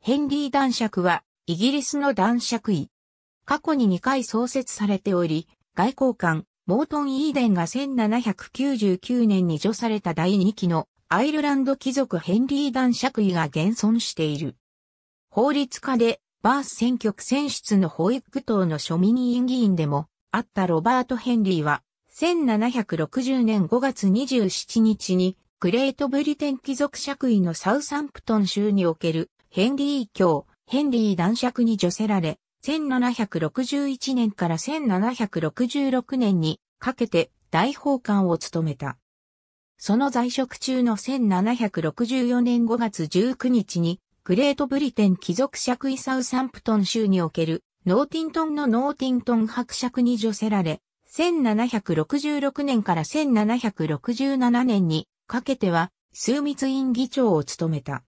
ヘンリー男爵は、イギリスの男爵位。過去に2回創設されており、外交官、モートン・イーデンが1799年に除された第2期のアイルランド貴族ヘンリー男爵位が現存している。法律家で、バース選挙区選出の保育党の庶民委員議員でも、あったロバート・ヘンリーは、1760年5月27日に、グレートブリテン貴族爵位のサウサンプトン州におけるヘンリー卿、ヘンリー男爵に助せられ、1761年から1766年にかけて大法官を務めた。その在職中の1764年5月19日に、グレートブリテン貴族爵イサウサンプトン州におけるノーティントンのノーティントン伯爵に助せられ、1766年から1767年にかけては、枢密院議長を務めた。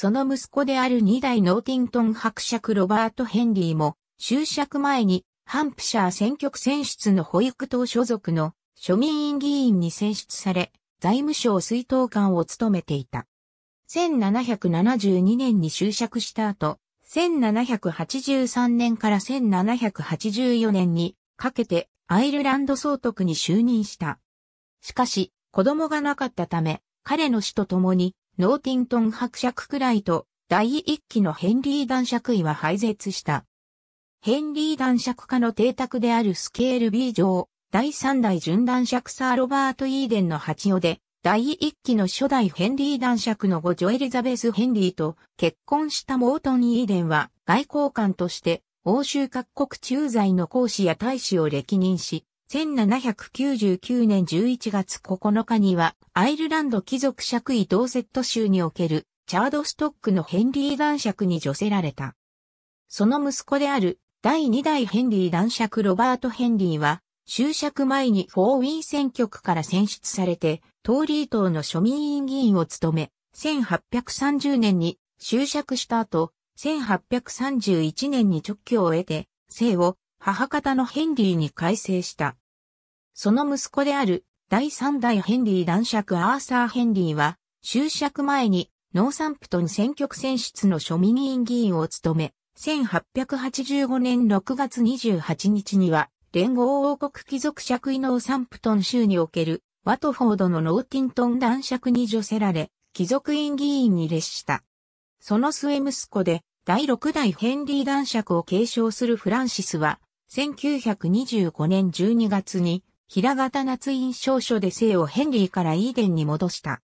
その息子である2代ノーティントン伯爵ロバート・ヘンリーも、就職前にハンプシャー選挙区選出の保育党所属の庶民院議員に選出され、財務省水頭官を務めていた。1772年に就職した後、1783年から1784年にかけてアイルランド総督に就任した。しかし、子供がなかったため、彼の死と共にノーティントン伯爵くらいと、第一期のヘンリー男爵位は廃絶した。ヘンリー男爵家の邸宅であるスケール B 上、第三代準男爵サー・ロバート・イーデンの八尾で、第一期の初代ヘンリー男爵の後女エリザベス・ヘンリーと結婚したモートン・イーデンは外交官として欧州各国駐在の講師や大使を歴任し、1799年11月9日には、アイルランド貴族爵位同セット州における、チャードストックのヘンリー男爵に除せられた。その息子である、第2代ヘンリー男爵ロバート・ヘンリーは、就職前にフォーウィン選挙区から選出されて、トーリー党の庶民委員議員を務め、1830年に就職した後、1831年に直居を得て、姓を母方のヘンリーに改姓した。その息子である第三代ヘンリー男爵アーサー・ヘンリーは、就職前にノーサンプトン選挙区選出の庶民議員議員を務め、1885年6月28日には、連合王国貴族爵位ノーサンプトン州における、ワトフォードのノーティントン男爵に助せられ、貴族院議員に列した。その末息子で、第6代ヘンリー男爵を継承するフランシスは、1925年12月に、平型夏印証書で生をヘンリーからイーデンに戻した。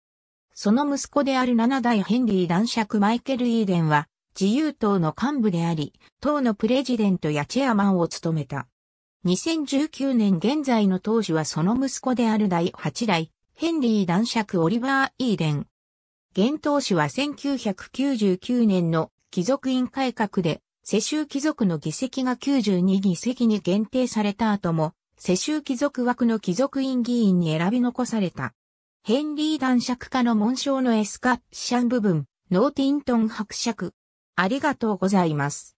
その息子である七代ヘンリー男爵マイケル・イーデンは、自由党の幹部であり、党のプレジデントやチェアマンを務めた。2019年現在の当時はその息子である第8代、ヘンリー男爵オリバー・イーデン。現党首は1999年の貴族院改革で世襲貴族の議席が92議席に限定された後も、世襲貴族枠の貴族院議員に選び残された。ヘンリー男爵家の紋章のエスカッシャン部分、ノーティントン伯爵。ありがとうございます。